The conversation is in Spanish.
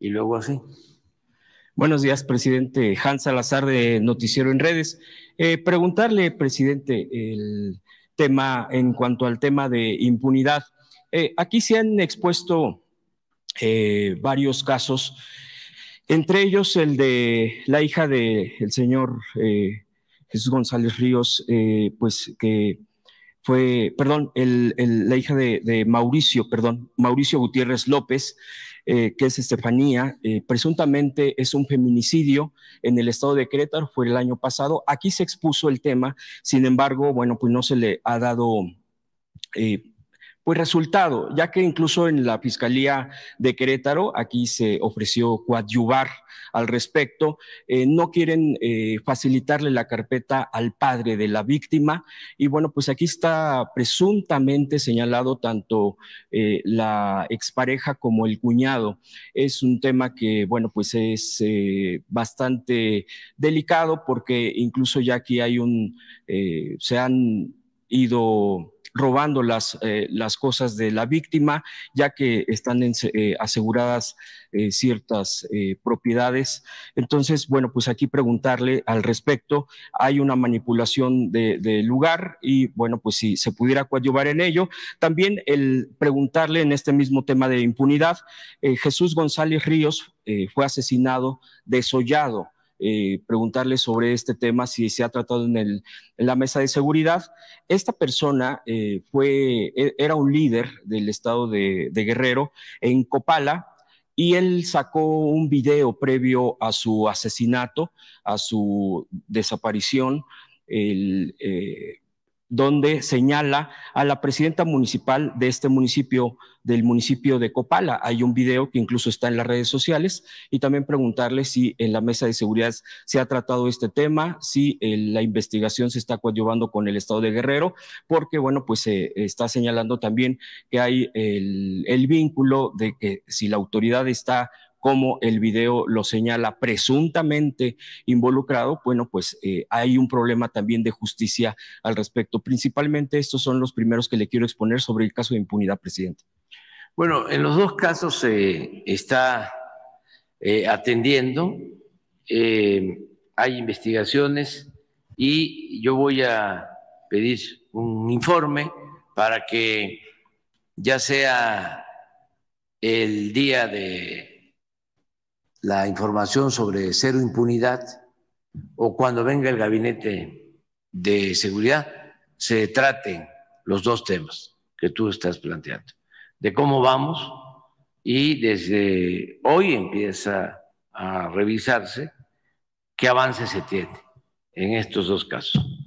y luego así. Buenos días, presidente Hans Salazar de Noticiero en Redes. Eh, preguntarle, presidente, el tema en cuanto al tema de impunidad. Eh, aquí se han expuesto eh, varios casos, entre ellos el de la hija del señor Jesús González Ríos, pues que fue, perdón, la hija de, Mauricio, perdón, Mauricio Gutiérrez López, eh, que es Estefanía, eh, presuntamente es un feminicidio en el estado de Querétaro, fue el año pasado. Aquí se expuso el tema, sin embargo, bueno, pues no se le ha dado eh, pues resultado, ya que incluso en la Fiscalía de Querétaro, aquí se ofreció coadyuvar al respecto, eh, no quieren eh, facilitarle la carpeta al padre de la víctima. Y bueno, pues aquí está presuntamente señalado tanto eh, la expareja como el cuñado. Es un tema que, bueno, pues es bastante delicado porque incluso ya aquí hay un, se han ido robando las, eh, las cosas de la víctima, ya que están eh, aseguradas eh, ciertas propiedades. Entonces, bueno, pues aquí preguntarle al respecto. Hay una manipulación de, lugar y, bueno, pues si se pudiera coadyuvar en ello. También el preguntarle en este mismo tema de impunidad, Jesús González Ríos fue asesinado, desollado eh, preguntarle sobre este tema, si se ha tratado en, la mesa de seguridad. Esta persona eh, fue, e, era un líder del estado de, Guerrero en Copala, y él sacó un video previo a su asesinato, a su desaparición, el, eh, donde señala a la presidenta municipal de este municipio, del municipio de Copala. Hay un video que incluso está en las redes sociales y también preguntarle si en la mesa de seguridad se ha tratado este tema, si eh, la investigación se está coadyuvando con el Estado de Guerrero, porque, bueno, pues se eh, está señalando también que hay el, el vínculo de que si la autoridad está como el video lo señala, presuntamente involucrado, bueno, pues eh, hay un problema también de justicia al respecto. Principalmente estos son los primeros que le quiero exponer sobre el caso de impunidad, presidente. Bueno, en los dos casos se está eh, atendiendo, eh, hay investigaciones y yo voy a pedir un informe para que ya sea el día de la información sobre cero impunidad o cuando venga el gabinete de seguridad se traten los dos temas que tú estás planteando, de cómo vamos y desde hoy empieza a revisarse qué avance se tiene en estos dos casos.